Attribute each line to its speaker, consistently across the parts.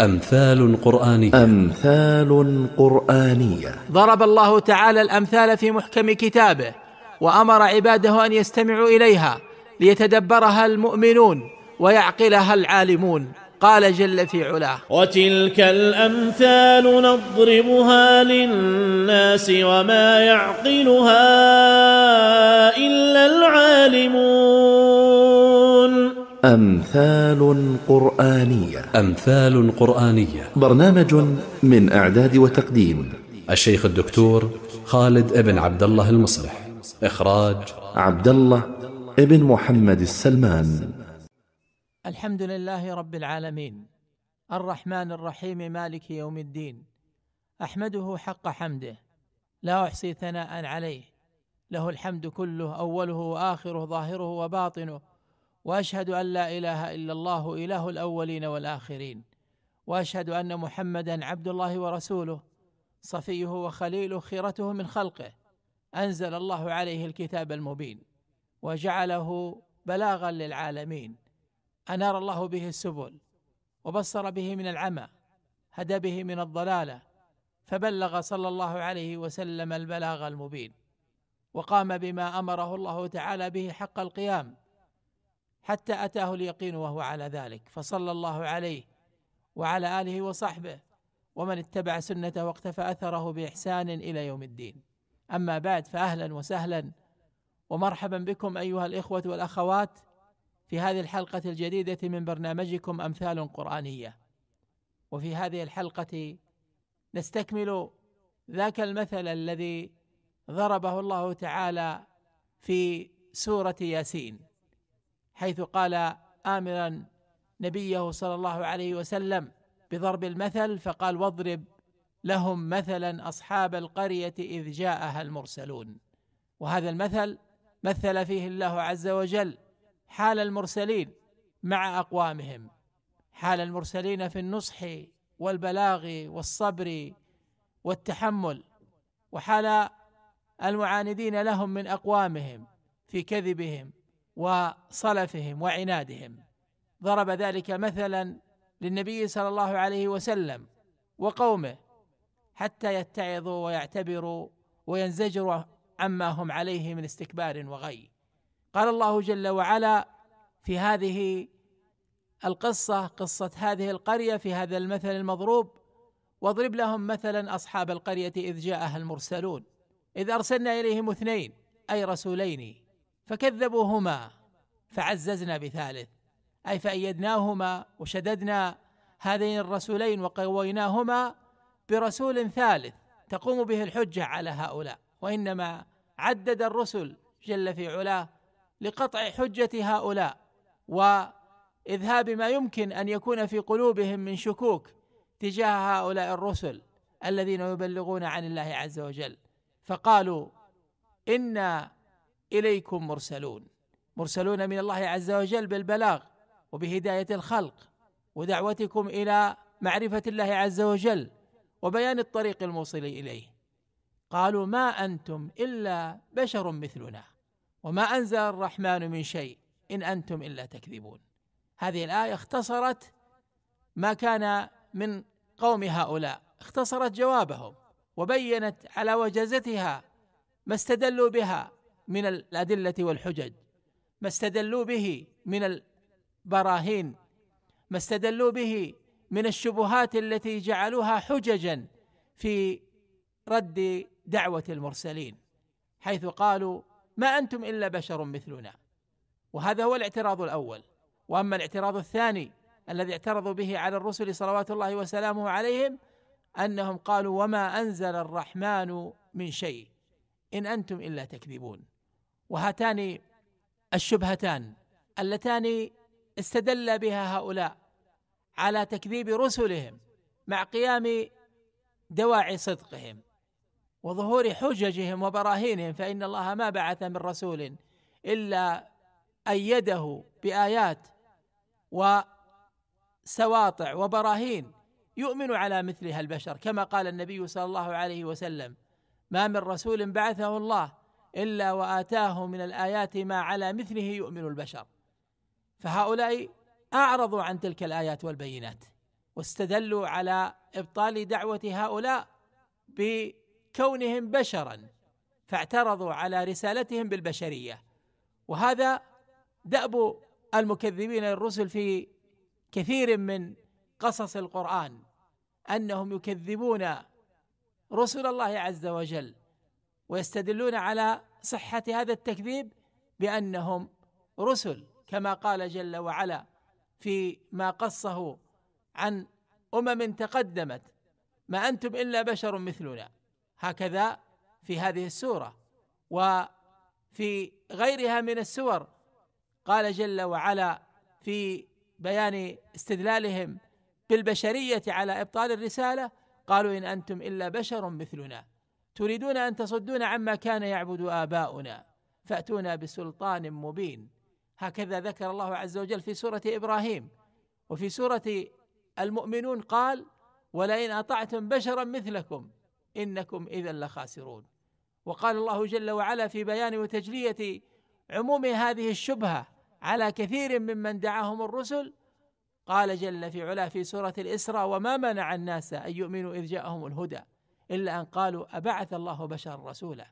Speaker 1: أمثال قرآنية أمثال قرآنية ضرب الله تعالى الأمثال في محكم كتابه وأمر عباده أن يستمعوا إليها ليتدبرها المؤمنون ويعقلها العالمون قال جل في علاه وتلك الأمثال نضربها للناس وما يعقلها إلا العالمون أمثال قرآنية أمثال قرآنية برنامج من إعداد وتقديم الشيخ الدكتور خالد ابن عبد الله المصلح إخراج عبد الله ابن محمد السلمان الحمد لله رب العالمين الرحمن الرحيم مالك يوم الدين أحمده حق حمده لا أحصي ثناء عليه له الحمد كله أوله وآخره ظاهره وباطنه واشهد ان لا اله الا الله اله الاولين والاخرين واشهد ان محمدا عبد الله ورسوله صفيه وخليله خيرته من خلقه انزل الله عليه الكتاب المبين وجعله بلاغا للعالمين انار الله به السبل وبصر به من العمى هدى به من الضلاله فبلغ صلى الله عليه وسلم البلاغ المبين وقام بما امره الله تعالى به حق القيام حتى أتاه اليقين وهو على ذلك فصلى الله عليه وعلى آله وصحبه ومن اتبع سنته واقتفى أثره بإحسان إلى يوم الدين أما بعد فأهلا وسهلا ومرحبا بكم أيها الإخوة والأخوات في هذه الحلقة الجديدة من برنامجكم أمثال قرآنية وفي هذه الحلقة نستكمل ذاك المثل الذي ضربه الله تعالى في سورة ياسين حيث قال آمرا نبيه صلى الله عليه وسلم بضرب المثل فقال واضرب لهم مثلا أصحاب القرية إذ جاءها المرسلون وهذا المثل مثل فيه الله عز وجل حال المرسلين مع أقوامهم حال المرسلين في النصح والبلاغ والصبر والتحمل وحال المعاندين لهم من أقوامهم في كذبهم وصلفهم وعنادهم ضرب ذلك مثلا للنبي صلى الله عليه وسلم وقومه حتى يتعظوا ويعتبروا وينزجروا عما هم عليه من استكبار وغي قال الله جل وعلا في هذه القصه قصه هذه القريه في هذا المثل المضروب واضرب لهم مثلا اصحاب القريه اذ جاءها المرسلون اذ ارسلنا اليهم اثنين اي رسولين فكذبوهما فعززنا بثالث أي فأيدناهما وشددنا هذين الرسولين وقويناهما برسول ثالث تقوم به الحجة على هؤلاء وإنما عدد الرسل جل في علاه لقطع حجة هؤلاء وإذهاب ما يمكن أن يكون في قلوبهم من شكوك تجاه هؤلاء الرسل الذين يبلغون عن الله عز وجل فقالوا إنا اليكم مرسلون مرسلون من الله عز وجل بالبلاغ وبهدايه الخلق ودعوتكم الى معرفه الله عز وجل وبيان الطريق الموصل اليه قالوا ما انتم الا بشر مثلنا وما انزل الرحمن من شيء ان انتم الا تكذبون هذه الايه اختصرت ما كان من قوم هؤلاء اختصرت جوابهم وبينت على وجزتها ما استدلوا بها من الادله والحجج ما استدلوا به من البراهين ما استدلوا به من الشبهات التي جعلوها حججا في رد دعوه المرسلين حيث قالوا ما انتم الا بشر مثلنا وهذا هو الاعتراض الاول واما الاعتراض الثاني الذي اعترضوا به على الرسل صلوات الله وسلامه عليهم انهم قالوا وما انزل الرحمن من شيء ان انتم الا تكذبون وهاتان الشبهتان اللتان استدل بها هؤلاء على تكذيب رسلهم مع قيام دواعي صدقهم وظهور حججهم وبراهينهم فان الله ما بعث من رسول الا ايده بايات وسواطع وبراهين يؤمن على مثلها البشر كما قال النبي صلى الله عليه وسلم ما من رسول بعثه الله إلا وآتاه من الآيات ما على مثله يؤمن البشر فهؤلاء أعرضوا عن تلك الآيات والبينات واستدلوا على إبطال دعوة هؤلاء بكونهم بشرا فاعترضوا على رسالتهم بالبشرية وهذا دأب المكذبين للرسل في كثير من قصص القرآن أنهم يكذبون رسل الله عز وجل ويستدلون على صحة هذا التكذيب بأنهم رسل كما قال جل وعلا في ما قصه عن أمم تقدمت ما أنتم إلا بشر مثلنا هكذا في هذه السورة وفي غيرها من السور قال جل وعلا في بيان استدلالهم بالبشرية على إبطال الرسالة قالوا إن أنتم إلا بشر مثلنا تريدون ان تصدونا عما كان يعبد اباؤنا فاتونا بسلطان مبين هكذا ذكر الله عز وجل في سوره ابراهيم وفي سوره المؤمنون قال ولئن اطعتم بشرا مثلكم انكم اذا لخاسرون وقال الله جل وعلا في بيان وتجليه عموم هذه الشبهه على كثير ممن دعاهم الرسل قال جل في علا في سوره الاسراء وما منع الناس ان يؤمنوا اذ جاءهم الهدى إلا أن قالوا أبعث الله بشرا رسولا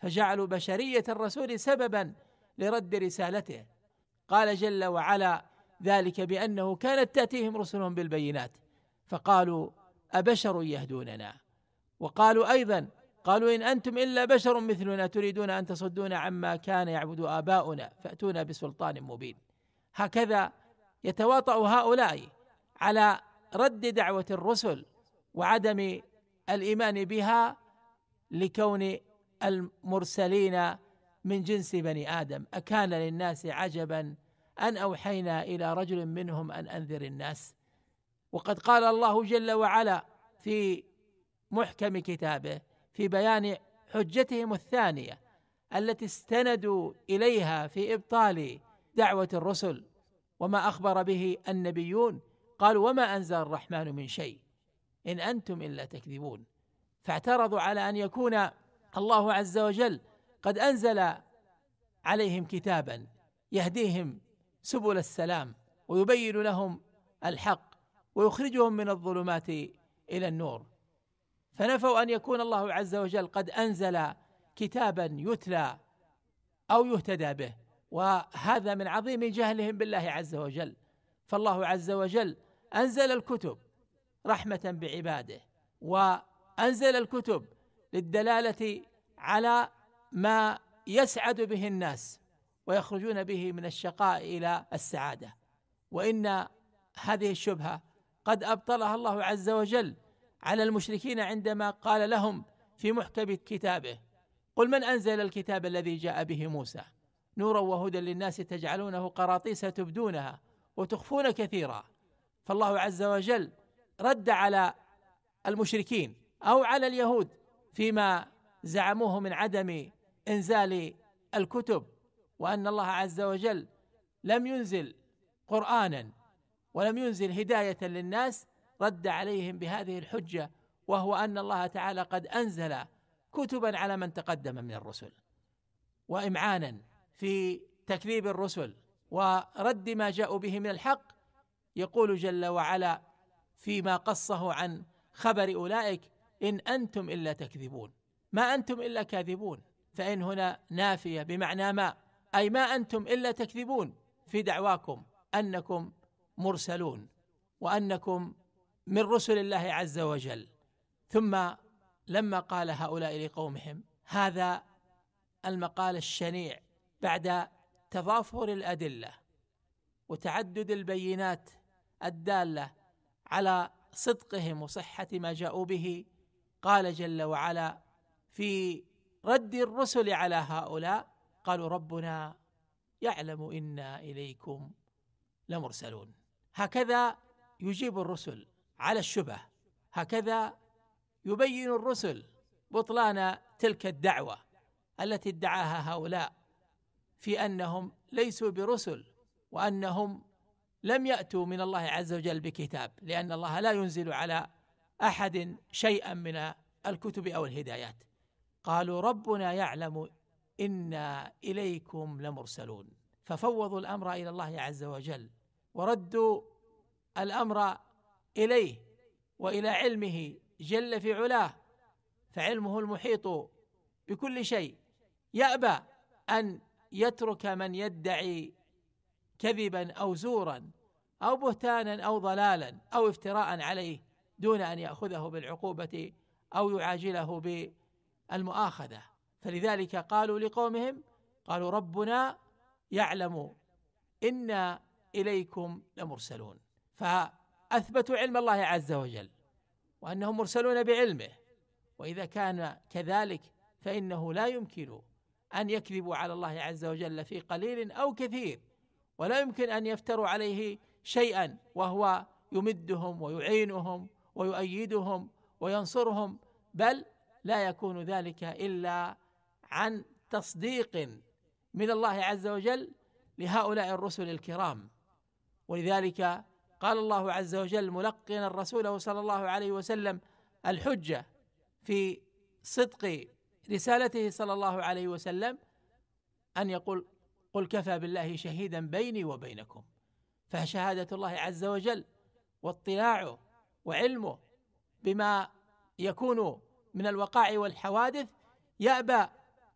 Speaker 1: فجعلوا بشرية الرسول سببا لرد رسالته قال جل وعلا ذلك بأنه كانت تأتيهم رسلهم بالبينات فقالوا أبشر يهدوننا وقالوا أيضا قالوا إن أنتم إلا بشر مثلنا تريدون أن تصدونا عما كان يعبد آباؤنا فأتونا بسلطان مبين هكذا يتواطأ هؤلاء على رد دعوة الرسل وعدم الايمان بها لكون المرسلين من جنس بني ادم اكان للناس عجبا ان اوحينا الى رجل منهم ان انذر الناس وقد قال الله جل وعلا في محكم كتابه في بيان حجتهم الثانيه التي استندوا اليها في ابطال دعوه الرسل وما اخبر به النبيون قالوا وما انزل الرحمن من شيء إن أنتم إلا تكذبون فاعترضوا على أن يكون الله عز وجل قد أنزل عليهم كتابا يهديهم سبل السلام ويبين لهم الحق ويخرجهم من الظلمات إلى النور فنفوا أن يكون الله عز وجل قد أنزل كتابا يتلى أو يهتدى به وهذا من عظيم جهلهم بالله عز وجل فالله عز وجل أنزل الكتب رحمه بعباده وانزل الكتب للدلاله على ما يسعد به الناس ويخرجون به من الشقاء الى السعاده وان هذه الشبهه قد ابطلها الله عز وجل على المشركين عندما قال لهم في محكم كتابه قل من انزل الكتاب الذي جاء به موسى نورا وهدى للناس تجعلونه قراطيس تبدونها وتخفون كثيرا فالله عز وجل رد على المشركين او على اليهود فيما زعموه من عدم انزال الكتب وان الله عز وجل لم ينزل قرانا ولم ينزل هدايه للناس رد عليهم بهذه الحجه وهو ان الله تعالى قد انزل كتبا على من تقدم من الرسل وامعانا في تكذيب الرسل ورد ما جاءوا به من الحق يقول جل وعلا فيما قصه عن خبر اولئك ان انتم الا تكذبون ما انتم الا كاذبون فان هنا نافيه بمعنى ما اي ما انتم الا تكذبون في دعواكم انكم مرسلون وانكم من رسل الله عز وجل ثم لما قال هؤلاء لقومهم هذا المقال الشنيع بعد تظافر الادله وتعدد البينات الداله على صدقهم وصحه ما جاءوا به قال جل وعلا في رد الرسل على هؤلاء قالوا ربنا يعلم انا اليكم لمرسلون هكذا يجيب الرسل على الشبه هكذا يبين الرسل بطلان تلك الدعوه التي ادعاها هؤلاء في انهم ليسوا برسل وانهم لم يأتوا من الله عز وجل بكتاب لأن الله لا ينزل على أحد شيئا من الكتب أو الهدايات قالوا ربنا يعلم إنا إليكم لمرسلون ففوضوا الأمر إلى الله عز وجل وردوا الأمر إليه وإلى علمه جل في علاه فعلمه المحيط بكل شيء يأبى أن يترك من يدعي كذبا او زورا او بهتانا او ضلالا او افتراء عليه دون ان ياخذه بالعقوبه او يعاجله بالمؤاخذه فلذلك قالوا لقومهم قالوا ربنا يعلم انا اليكم لمرسلون فاثبتوا علم الله عز وجل وانهم مرسلون بعلمه واذا كان كذلك فانه لا يمكن ان يكذبوا على الله عز وجل في قليل او كثير ولا يمكن ان يفتروا عليه شيئا وهو يمدهم ويعينهم ويؤيدهم وينصرهم بل لا يكون ذلك الا عن تصديق من الله عز وجل لهؤلاء الرسل الكرام ولذلك قال الله عز وجل ملقنا رسوله صلى الله عليه وسلم الحجه في صدق رسالته صلى الله عليه وسلم ان يقول قل كفى بالله شهيدا بيني وبينكم فشهادة الله عز وجل واطلاعه وعلمه بما يكون من الوقائع والحوادث يأبى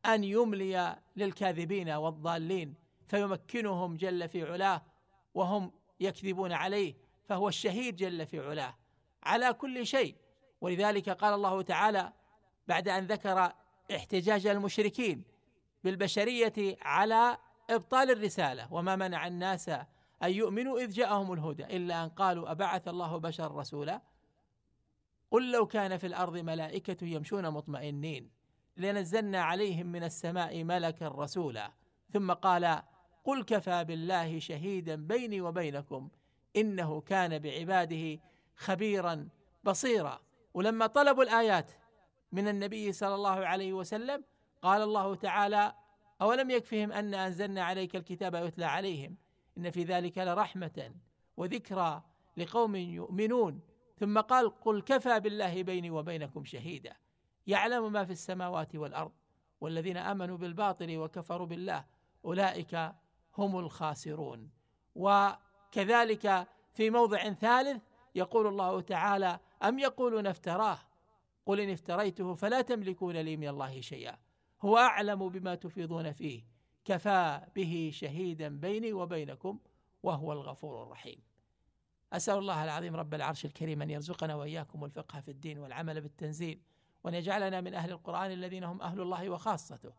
Speaker 1: أن يملي للكاذبين والضالين فيمكنهم جل في علاه وهم يكذبون عليه فهو الشهيد جل في علاه على كل شيء ولذلك قال الله تعالى بعد أن ذكر احتجاج المشركين بالبشرية على ابطال الرساله وما منع الناس ان يؤمنوا اذ جاءهم الهدى الا ان قالوا ابعث الله بشر رسولا قل لو كان في الارض ملائكه يمشون مطمئنين لنزلنا عليهم من السماء ملكا رسولا ثم قال قل كفى بالله شهيدا بيني وبينكم انه كان بعباده خبيرا بصيرا ولما طلبوا الايات من النبي صلى الله عليه وسلم قال الله تعالى أولم يكفهم أن أنزلنا عليك الكتاب يتلى عليهم إن في ذلك لرحمة وذكرى لقوم يؤمنون ثم قال قل كفى بالله بيني وبينكم شهيدا يعلم ما في السماوات والأرض والذين امنوا بالباطل وكفروا بالله اولئك هم الخاسرون وكذلك في موضع ثالث يقول الله تعالى ام يقولون افتراه قل ان افتريته فلا تملكون لي من الله شيئا هو أعلم بما تفيضون فيه كفى به شهيدا بيني وبينكم وهو الغفور الرحيم أسأل الله العظيم رب العرش الكريم أن يرزقنا وإياكم الفقه في الدين والعمل بالتنزيل وأن يجعلنا من أهل القرآن الذين هم أهل الله وخاصته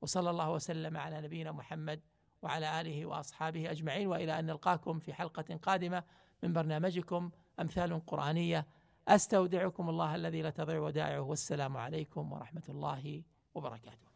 Speaker 1: وصلى الله وسلم على نبينا محمد وعلى آله وأصحابه أجمعين وإلى أن نلقاكم في حلقة قادمة من برنامجكم أمثال قرآنية أستودعكم الله الذي لا تضيع ودائعه والسلام عليكم ورحمة الله وبركاته